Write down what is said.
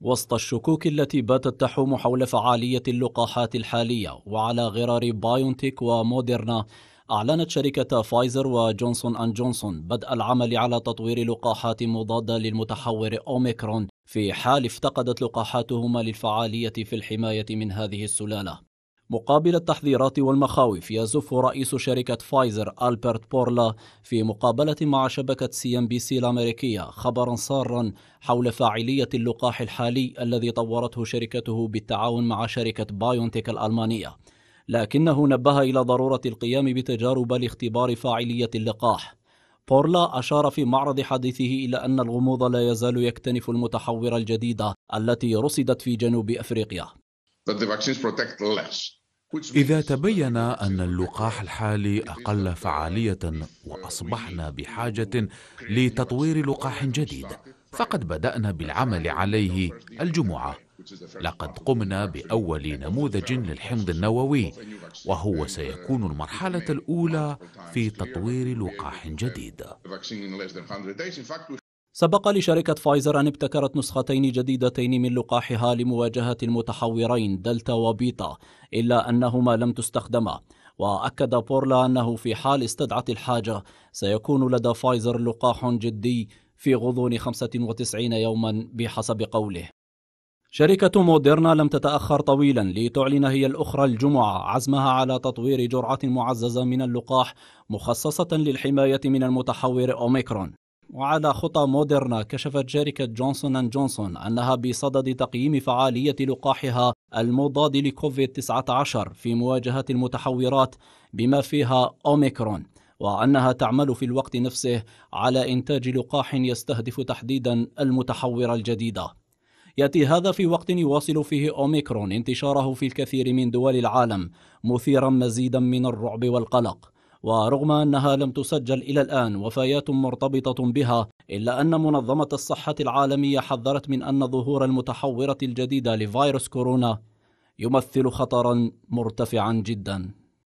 وسط الشكوك التي باتت تحوم حول فعالية اللقاحات الحالية وعلى غرار بايونتيك وموديرنا أعلنت شركة فايزر وجونسون أند جونسون بدء العمل على تطوير لقاحات مضادة للمتحور أوميكرون في حال افتقدت لقاحاتهما للفعالية في الحماية من هذه السلالة مقابل التحذيرات والمخاوف يزف رئيس شركة فايزر ألبرت بورلا في مقابلة مع شبكة سي ام بي سي الأمريكية خبرا سارا حول فاعلية اللقاح الحالي الذي طورته شركته بالتعاون مع شركة بايونتيك الألمانية لكنه نبه إلى ضرورة القيام بتجارب لاختبار فاعلية اللقاح بورلا أشار في معرض حديثه إلى أن الغموض لا يزال يكتنف المتحورة الجديدة التي رصدت في جنوب أفريقيا إذا تبين أن اللقاح الحالي أقل فعالية وأصبحنا بحاجة لتطوير لقاح جديد فقد بدأنا بالعمل عليه الجمعة لقد قمنا بأول نموذج للحمض النووي وهو سيكون المرحلة الأولى في تطوير لقاح جديد سبق لشركة فايزر أن ابتكرت نسختين جديدتين من لقاحها لمواجهة المتحورين دلتا وبيتا إلا أنهما لم تستخدما وأكد بورلا أنه في حال استدعت الحاجة سيكون لدى فايزر لقاح جدي في غضون 95 يوما بحسب قوله شركة موديرنا لم تتأخر طويلا لتعلن هي الأخرى الجمعة عزمها على تطوير جرعة معززة من اللقاح مخصصة للحماية من المتحور أوميكرون وعلى خطى موديرنا كشفت شركة جونسون أند جونسون أنها بصدد تقييم فعالية لقاحها المضاد لكوفيد-19 في مواجهة المتحورات بما فيها أوميكرون وأنها تعمل في الوقت نفسه على إنتاج لقاح يستهدف تحديدا المتحورة الجديدة يأتي هذا في وقت يواصل فيه أوميكرون انتشاره في الكثير من دول العالم مثيرا مزيدا من الرعب والقلق ورغم أنها لم تسجل إلى الآن وفيات مرتبطة بها إلا أن منظمة الصحة العالمية حذرت من أن ظهور المتحورة الجديدة لفيروس كورونا يمثل خطرا مرتفعا جدا